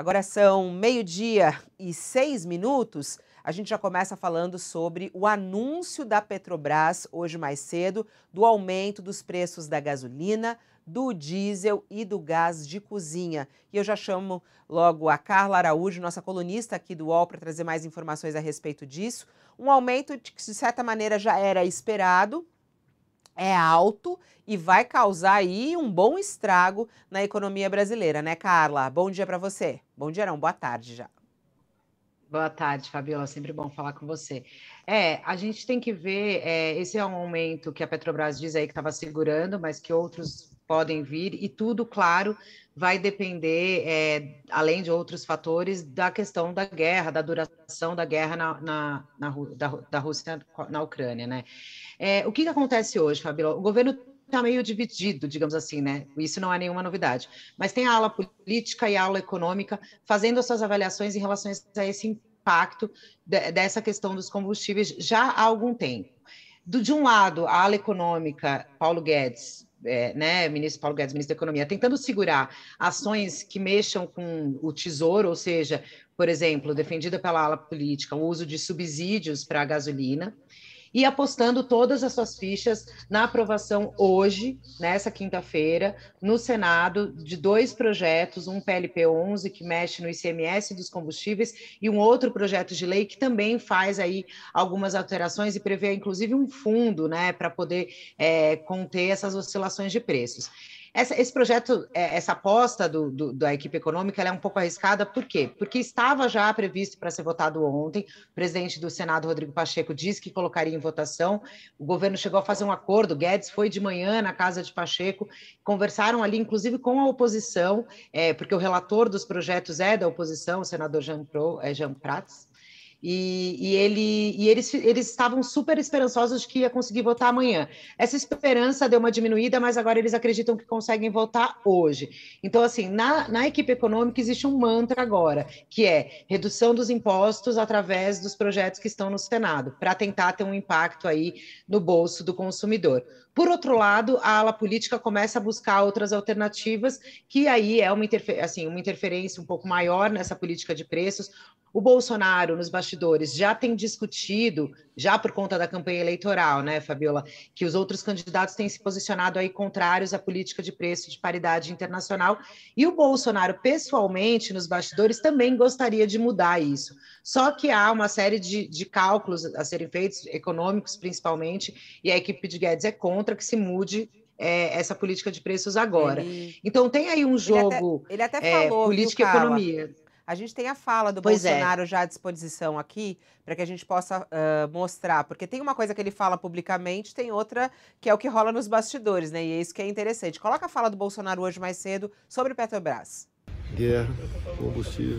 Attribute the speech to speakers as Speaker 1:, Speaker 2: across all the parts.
Speaker 1: Agora são meio-dia e seis minutos. A gente já começa falando sobre o anúncio da Petrobras hoje mais cedo do aumento dos preços da gasolina, do diesel e do gás de cozinha. E eu já chamo logo a Carla Araújo, nossa colunista aqui do UOL, para trazer mais informações a respeito disso. Um aumento que, de certa maneira, já era esperado, é alto e vai causar aí um bom estrago na economia brasileira, né, Carla? Bom dia para você.
Speaker 2: Bom dia não, boa tarde já. Boa tarde, Fabiola. Sempre bom falar com você. É, a gente tem que ver, é, esse é um aumento que a Petrobras diz aí que estava segurando, mas que outros podem vir, e tudo, claro, vai depender, é, além de outros fatores, da questão da guerra, da duração da guerra na, na, na da, da Rússia na Ucrânia, né? É, o que, que acontece hoje, Fabiola? O governo está meio dividido, digamos assim, né? Isso não é nenhuma novidade. Mas tem a ala política e a ala econômica fazendo as suas avaliações em relação a esse impacto de, dessa questão dos combustíveis já há algum tempo. Do, de um lado, a ala econômica, Paulo Guedes, é, né, ministro Paulo Guedes, ministro da Economia, tentando segurar ações que mexam com o tesouro, ou seja, por exemplo, defendida pela ala política, o uso de subsídios para a gasolina e apostando todas as suas fichas na aprovação hoje, nessa quinta-feira, no Senado, de dois projetos, um PLP 11 que mexe no ICMS dos combustíveis e um outro projeto de lei que também faz aí algumas alterações e prevê inclusive um fundo, né, para poder é, conter essas oscilações de preços. Essa, esse projeto, é, essa aposta do, do, da equipe econômica, é um pouco arriscada, por quê? Porque estava já previsto para ser votado ontem, o presidente do Senado, Rodrigo Pacheco, disse que colocaria em votação, o governo chegou a fazer um acordo, Guedes foi de manhã na casa de Pacheco, conversaram ali, inclusive com a oposição, é, porque o relator dos projetos é da oposição, o senador Jean, Pro, é Jean Prats, e, e, ele, e eles, eles estavam super esperançosos de que ia conseguir votar amanhã. Essa esperança deu uma diminuída, mas agora eles acreditam que conseguem votar hoje. Então, assim, na, na equipe econômica existe um mantra agora, que é redução dos impostos através dos projetos que estão no Senado, para tentar ter um impacto aí no bolso do consumidor. Por outro lado, a ala política começa a buscar outras alternativas, que aí é uma, interfer assim, uma interferência um pouco maior nessa política de preços, o Bolsonaro nos bastidores já tem discutido, já por conta da campanha eleitoral, né, Fabiola, que os outros candidatos têm se posicionado aí contrários à política de preço de paridade internacional, e o Bolsonaro pessoalmente nos bastidores também gostaria de mudar isso. Só que há uma série de, de cálculos a serem feitos, econômicos principalmente, e a equipe de Guedes é contra que se mude é, essa política de preços agora. Ele... Então tem aí um jogo ele até, ele até falou, é, política viu, e economia.
Speaker 1: A gente tem a fala do pois é. Bolsonaro é. já à disposição aqui, para que a gente possa uh, mostrar. Porque tem uma coisa que ele fala publicamente, tem outra que é o que rola nos bastidores, né? E é isso que é interessante. Coloca a fala do Bolsonaro hoje mais cedo sobre Petrobras. Guerra, combustível.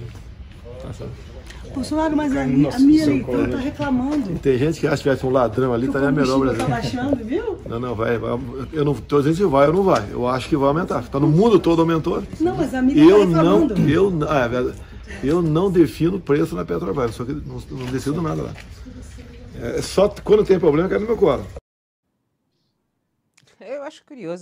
Speaker 1: Nossa. Tá, tá.
Speaker 2: Bolsonaro, mas a, Nossa, a minha leitura está reclamando.
Speaker 1: Tem gente que acha que tivesse um ladrão ali, estaria tá melhor o Brasil. Tá baixando, viu? Não, não, vai, vai. Eu não estou dizendo se vai ou não vai. Eu acho que vai aumentar. Está no mundo todo aumentou.
Speaker 2: Não, mas a minha eu tá reclamando. não,
Speaker 1: eu, ah, é verdade. Eu não defino preço na Petrobras, só que não, não decido nada lá.
Speaker 2: É, é só quando tem problema que no meu colo. Eu acho curioso.